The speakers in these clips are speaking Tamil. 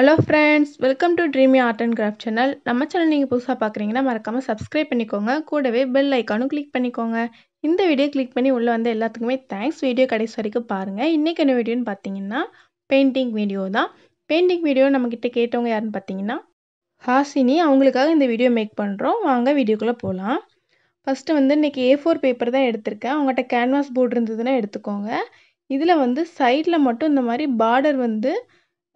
hello friends welcome to dreamy art and craft channel நம்ம சேனல் நீங்கள் புதுசாக பார்க்குறீங்கன்னா மறக்காமல் சப்ஸ்கிரைப் பண்ணிக்கோங்க கூடவே பெல் ஐக்கானும் கிளிக் பண்ணிக்கோங்க இந்த வீடியோ கிளிக் பண்ணி உள்ளே வந்த எல்லாத்துக்குமே தேங்க்ஸ் வீடியோ கடைசி வரைக்கும் பாருங்கள் இன்றைக்கி என்ன வீடியோன்னு பார்த்தீங்கன்னா பெயிண்டிங் வீடியோ தான் பெயிண்டிங் வீடியோ நம்மக்கிட்ட கேட்டவங்க யாருன்னு பார்த்தீங்கன்னா ஹாசினி அவங்களுக்காக இந்த வீடியோ மேக் பண்ணுறோம் வாங்க வீடியோக்குள்ளே போகலாம் ஃபஸ்ட்டு வந்து இன்றைக்கி ஏ ஃபோர் பேப்பர் தான் எடுத்திருக்கேன் அவங்ககிட்ட கேன்வாஸ் போர்டு இருந்ததுன்னா எடுத்துக்கோங்க இதில் வந்து சைடில் மட்டும் இந்த மாதிரி பார்டர் வந்து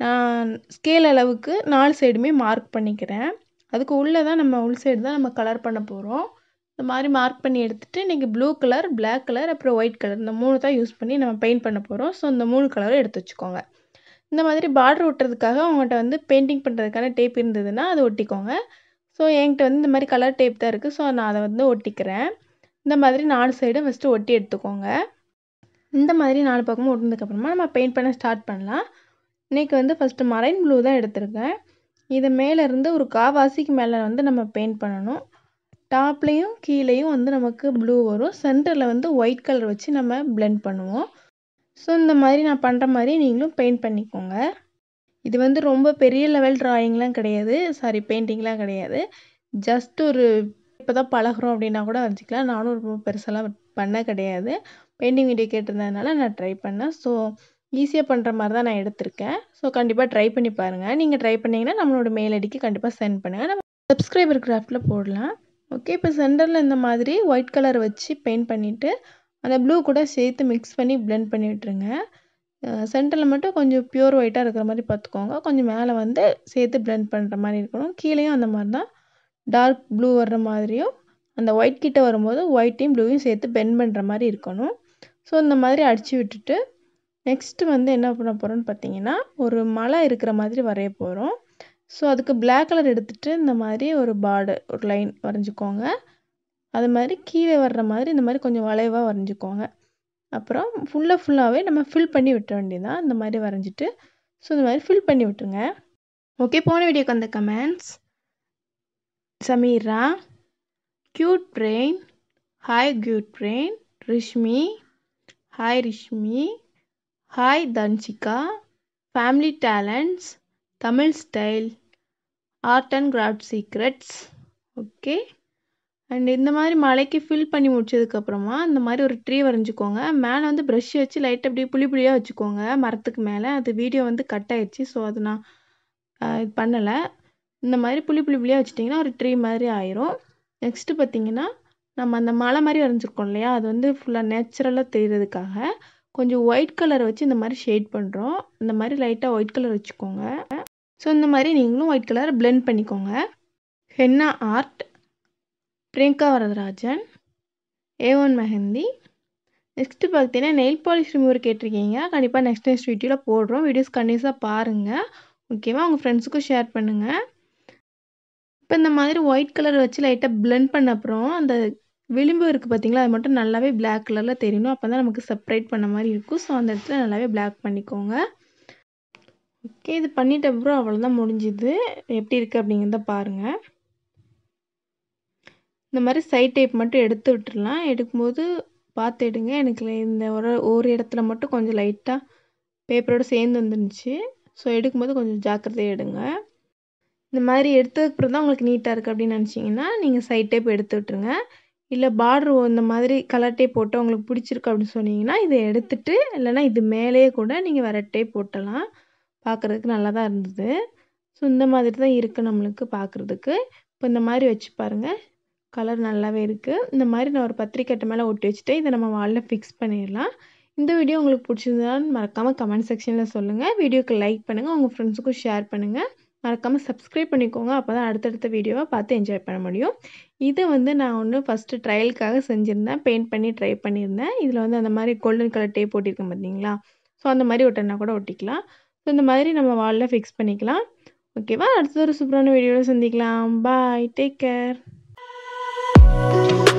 நான் ஸ்கேல் அளவுக்கு நாலு சைடுமே மார்க் பண்ணிக்கிறேன் அதுக்கு உள்ளே தான் நம்ம உள் சைடு தான் நம்ம கலர் பண்ண போகிறோம் இந்த மாதிரி மார்க் பண்ணி எடுத்துகிட்டு இன்றைக்கி ப்ளூ கலர் பிளாக் கலர் அப்புறம் ஒயிட் கலர் இந்த மூணு தான் யூஸ் பண்ணி நம்ம பெயிண்ட் பண்ண போகிறோம் ஸோ இந்த மூணு கலரும் எடுத்து வச்சுக்கோங்க இந்த மாதிரி பார்ட்ரு ஒட்டுறதுக்காக உங்கள்கிட்ட வந்து பெயிண்டிங் பண்ணுறதுக்கான டேப் இருந்ததுன்னா அதை ஒட்டிக்கோங்க ஸோ என்கிட்ட வந்து இந்த மாதிரி கலர் டேப் தான் இருக்குது ஸோ நான் அதை வந்து ஒட்டிக்கிறேன் இந்த மாதிரி நாலு சைடும் ஃபஸ்ட்டு ஒட்டி எடுத்துக்கோங்க இந்த மாதிரி நாலு பக்கமும் ஒட்டினதுக்கப்புறமா நம்ம பெயிண்ட் பண்ண ஸ்டார்ட் பண்ணலாம் இன்றைக்கி வந்து ஃபஸ்ட்டு மரைன் ப்ளூ தான் எடுத்திருக்கேன் இது மேலேருந்து ஒரு காவாசிக்கு மேலே வந்து நம்ம பெயிண்ட் பண்ணணும் டாப்லேயும் கீழேயும் வந்து நமக்கு ப்ளூ வரும் சென்டரில் வந்து ஒயிட் கலர் வச்சு நம்ம பிளெண்ட் பண்ணுவோம் ஸோ இந்த மாதிரி நான் பண்ணுற மாதிரி நீங்களும் பெயிண்ட் பண்ணிக்கோங்க இது வந்து ரொம்ப பெரிய லெவல் ட்ராயிங்லாம் கிடையாது சாரி பெயிண்டிங்லாம் கிடையாது ஜஸ்ட் ஒரு இப்போ தான் பழகிறோம் அப்படின்னா கூட வச்சுக்கலாம் நானும் ரொம்ப பெருசெல்லாம் பண்ண கிடையாது பெயிண்டிங் வீடியோ கேட்டிருந்ததுனால நான் ட்ரை பண்ணேன் ஸோ ஈஸியாக பண்ணுற மாதிரி தான் நான் எடுத்திருக்கேன் ஸோ கண்டிப்பாக ட்ரை பண்ணி பாருங்கள் நீங்கள் ட்ரை பண்ணிங்கன்னா நம்மளோட மெயில் ஐடிக்கு கண்டிப்பாக சென்ட் பண்ணுங்கள் நம்ம சப்ஸ்கிரைபர் கிராஃப்டில் போடலாம் ஓகே இப்போ சென்டரில் இந்த மாதிரி ஒயிட் கலர் வச்சு பெயிண்ட் பண்ணிவிட்டு அந்த ப்ளூ கூட சேர்த்து மிக்ஸ் பண்ணி பிளெண்ட் பண்ணி விட்டுருங்க சென்டரில் மட்டும் கொஞ்சம் பியூர் ஒயிட்டாக இருக்கிற மாதிரி பார்த்துக்கோங்க கொஞ்சம் மேலே வந்து சேர்த்து ப்ளெண்ட் பண்ணுற மாதிரி இருக்கணும் கீழேயும் அந்த மாதிரி தான் டார்க் ப்ளூ வர்ற மாதிரியும் அந்த ஒயிட் கிட்டே வரும்போது ஒயிட்டையும் ப்ளூவையும் சேர்த்து பெண்ட் பண்ணுற மாதிரி இருக்கணும் ஸோ இந்த மாதிரி அடித்து விட்டுட்டு நெக்ஸ்ட்டு வந்து என்ன பண்ண போகிறோன்னு பார்த்தீங்கன்னா ஒரு மலை இருக்கிற மாதிரி வரைய போகிறோம் ஸோ அதுக்கு பிளாக் கலர் எடுத்துகிட்டு இந்த மாதிரி ஒரு பார்டர் ஒரு லைன் வரைஞ்சிக்கோங்க அது மாதிரி கீழே வர்ற மாதிரி இந்த மாதிரி கொஞ்சம் வளைவாக வரைஞ்சிக்கோங்க அப்புறம் ஃபுல்லாக ஃபுல்லாகவே நம்ம ஃபில் பண்ணி விட்ட வேண்டியதான் இந்த மாதிரி வரைஞ்சிட்டு ஸோ இந்த மாதிரி ஃபில் பண்ணி விட்டுருங்க ஓகே போன வீடியோக்கு வந்த comments Sameera cute brain hi cute brain Rishmi hi Rishmi hi Dhanshika family talents Tamil style art and craft secrets okay and இந்த மாதிரி மலைக்கு ஃபில் பண்ணி முடிச்சதுக்கப்புறமா இந்த மாதிரி ஒரு ட்ரீ வரைஞ்சிக்கோங்க மேலே வந்து ப்ரஷ் வச்சு லைட் அப்படியே புளி புளியாக வச்சுக்கோங்க மரத்துக்கு மேலே அது வீடியோ வந்து கட் ஆயிடுச்சு ஸோ அது நான் இது பண்ணலை இந்த மாதிரி புளி புளி புளியாக வச்சுட்டிங்கன்னா ஒரு ட்ரீ மாதிரி ஆயிரும் நெக்ஸ்ட்டு பார்த்தீங்கன்னா நம்ம அந்த மலை மாதிரி வரைஞ்சிருக்கோம் இல்லையா அது வந்து ஃபுல்லாக நேச்சுரலாக தெரிகிறதுக்காக கொஞ்சம் ஒயிட் கலரை வச்சு இந்த மாதிரி ஷேட் பண்ணுறோம் இந்த மாதிரி லைட்டாக ஒயிட் கலர் வச்சுக்கோங்க ஸோ இந்த மாதிரி நீங்களும் ஒயிட் கலரை பிளெண்ட் பண்ணிக்கோங்க henna art Priyanka Varadarajan A one mehndi next பார்த்தீங்கன்னா நெயில் பாலிஷ் ரிமூவர் கேட்டிருக்கீங்க கண்டிப்பாக நெக்ஸ்ட் நெக்ஸ்ட் வீடியோவில் போடுறோம் வீடியோஸ் கண்டிப்பாக பாருங்கள் ஓகேவா உங்கள் ஃப்ரெண்ட்ஸுக்கும் ஷேர் பண்ணுங்கள் இப்போ இந்த மாதிரி ஒயிட் கலர் வச்சு லைட்டாக பிளெண்ட் பண்ண அப்புறம் அந்த விளிம்பு இருக்குது பார்த்திங்களா அது மட்டும் நல்லாவே பிளாக் கலரில் தெரியணும் அப்போ தான் நமக்கு செப்பரேட் பண்ண மாதிரி இருக்கும் ஸோ அந்த இடத்துல நல்லாவே பிளாக் பண்ணிக்கோங்க ஓகே இது பண்ணிட்ட அப்புறம் அவ்வளோதான் முடிஞ்சுது எப்படி இருக்குது அப்படிங்கிறத பாருங்கள் இந்த மாதிரி சைட் டைப் மட்டும் எடுத்து விட்டுடலாம் எடுக்கும்போது பார்த்து எடுங்க எனக்கு இந்த ஒரு ஒரு இடத்துல மட்டும் கொஞ்சம் லைட்டாக பேப்பரோடு சேர்ந்து வந்துருந்துச்சு ஸோ எடுக்கும்போது கொஞ்சம் ஜாக்கிரதையாக எடுங்க இந்த மாதிரி எடுத்ததுக்கு அப்புறம் தான் உங்களுக்கு நீட்டாக இருக்குது அப்படின்னு நினச்சிங்கன்னா நீங்கள் சைட் டைப் எடுத்து விட்டுருங்க இல்லை பார்ட்ரு இந்த மாதிரி கலர் டேப் போட்டு உங்களுக்கு பிடிச்சிருக்கு அப்படின்னு சொன்னீங்கன்னா இதை எடுத்துட்டு இல்லைனா இது மேலேயே கூட நீங்கள் வேறு டேப் போட்டலாம் பார்க்குறதுக்கு நல்லா தான் இருந்தது ஸோ இந்த மாதிரி தான் இருக்குது நம்மளுக்கு பார்க்குறதுக்கு இப்போ இந்த மாதிரி வச்சு பாருங்கள் கலர் நல்லாவே இருக்குது இந்த மாதிரி நான் ஒரு பத்திரிக்கட்டை மேலே ஒட்டி வச்சுட்டு இதை நம்ம வாலில் ஃபிக்ஸ் பண்ணிடலாம் இந்த வீடியோ உங்களுக்கு பிடிச்சிருந்தான்னு மறக்காமல் கமெண்ட் செக்ஷனில் சொல்லுங்கள் வீடியோக்கு லைக் பண்ணுங்கள் உங்கள் ஃப்ரெண்ட்ஸுக்கும் ஷேர் பண்ணுங்கள் மறக்காமல் சப்ஸ்கிரைப் பண்ணிக்கோங்க அப்போ தான் அடுத்தடுத்த வீடியோவை பார்த்து என்ஜாய் பண்ண முடியும் இதை வந்து நான் ஒன்று ஃபஸ்ட்டு ட்ரையலுக்காக செஞ்சுருந்தேன் பெயிண்ட் பண்ணி ட்ரை பண்ணியிருந்தேன் இதில் வந்து அந்த மாதிரி கோல்டன் கலர் டேப் ஒட்டியிருக்கேன் பார்த்தீங்களா ஸோ அந்த மாதிரி ஒட்டினா கூட ஒட்டிக்கலாம் ஸோ இந்த மாதிரி நம்ம வாலில் ஃபிக்ஸ் பண்ணிக்கலாம் ஓகேவா அடுத்த ஒரு சூப்பரான வீடியோவில் சந்திக்கலாம் பாய் டேக் கேர்